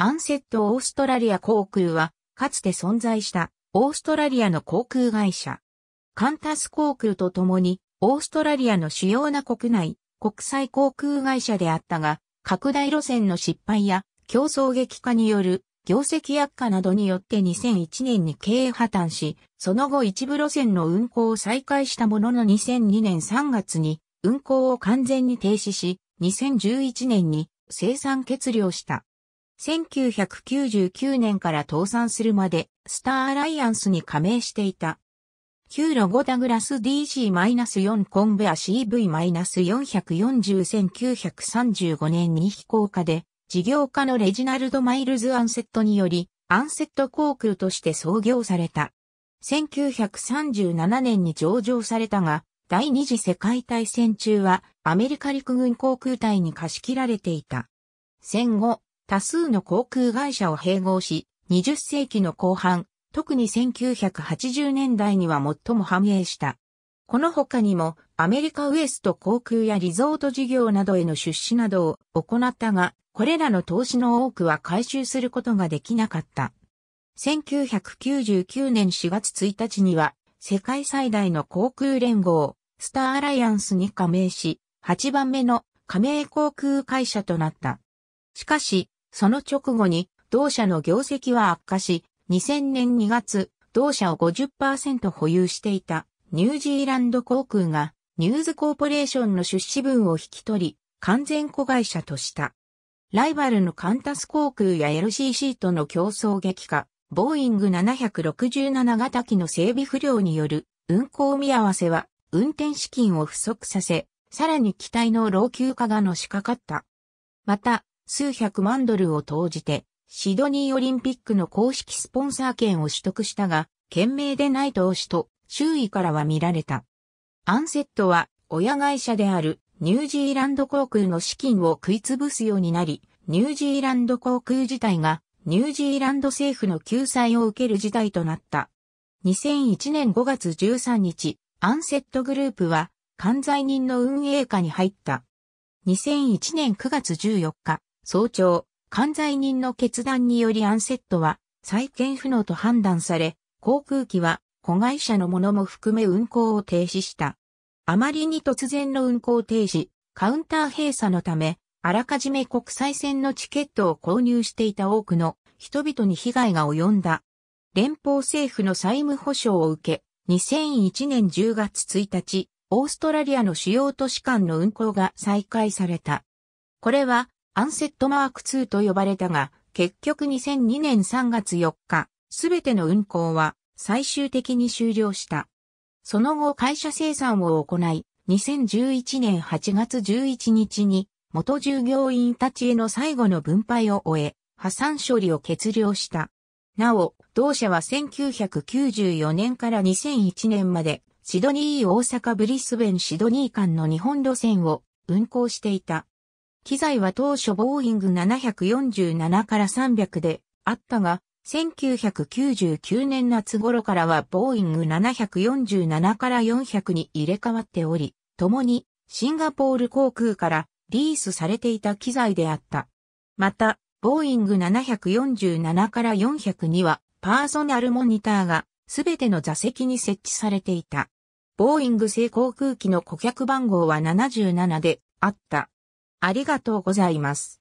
アンセットオーストラリア航空は、かつて存在したオーストラリアの航空会社。カンタス航空と共に、オーストラリアの主要な国内、国際航空会社であったが、拡大路線の失敗や競争激化による業績悪化などによって2001年に経営破綻し、その後一部路線の運行を再開したものの2002年3月に運行を完全に停止し、2011年に生産欠量した。1999年から倒産するまでスターアライアンスに加盟していた。ーロゴダグラス DG-4 コンベア CV-440-1935 年に非公開で、事業家のレジナルド・マイルズ・アンセットにより、アンセット航空として創業された。1937年に上場されたが、第二次世界大戦中はアメリカ陸軍航空隊に貸し切られていた。戦後、多数の航空会社を併合し、20世紀の後半、特に1980年代には最も繁栄した。この他にも、アメリカウエスト航空やリゾート事業などへの出資などを行ったが、これらの投資の多くは回収することができなかった。1999年4月1日には、世界最大の航空連合、スターアライアンスに加盟し、8番目の加盟航空会社となった。しかし、その直後に同社の業績は悪化し、2000年2月、同社を50%保有していたニュージーランド航空がニューズコーポレーションの出資分を引き取り、完全子会社とした。ライバルのカンタス航空や LCC との競争激化、ボーイング767型機の整備不良による運航見合わせは運転資金を不足させ、さらに機体の老朽化がのしかかった。また、数百万ドルを投じて、シドニーオリンピックの公式スポンサー権を取得したが、懸命でない投資と周囲からは見られた。アンセットは親会社であるニュージーランド航空の資金を食い潰すようになり、ニュージーランド航空自体がニュージーランド政府の救済を受ける事態となった。2001年5月13日、アンセットグループは、関在人の運営下に入った。2001年9月14日、早朝、関西人の決断によりアンセットは再建不能と判断され、航空機は子会社のものも含め運航を停止した。あまりに突然の運航停止、カウンター閉鎖のため、あらかじめ国際線のチケットを購入していた多くの人々に被害が及んだ。連邦政府の債務保障を受け、2001年10月1日、オーストラリアの主要都市間の運航が再開された。これはアンセットマーク2と呼ばれたが、結局2002年3月4日、すべての運行は最終的に終了した。その後会社生産を行い、2011年8月11日に元従業員たちへの最後の分配を終え、破産処理を決了した。なお、同社は1994年から2001年までシドニー大阪ブリスベンシドニー間の日本路線を運行していた。機材は当初ボーイング747から300であったが、1999年夏頃からはボーイング747から400に入れ替わっており、共にシンガポール航空からリースされていた機材であった。また、ボーイング747から400にはパーソナルモニターがすべての座席に設置されていた。ボーイング製航空機の顧客番号は77であった。ありがとうございます。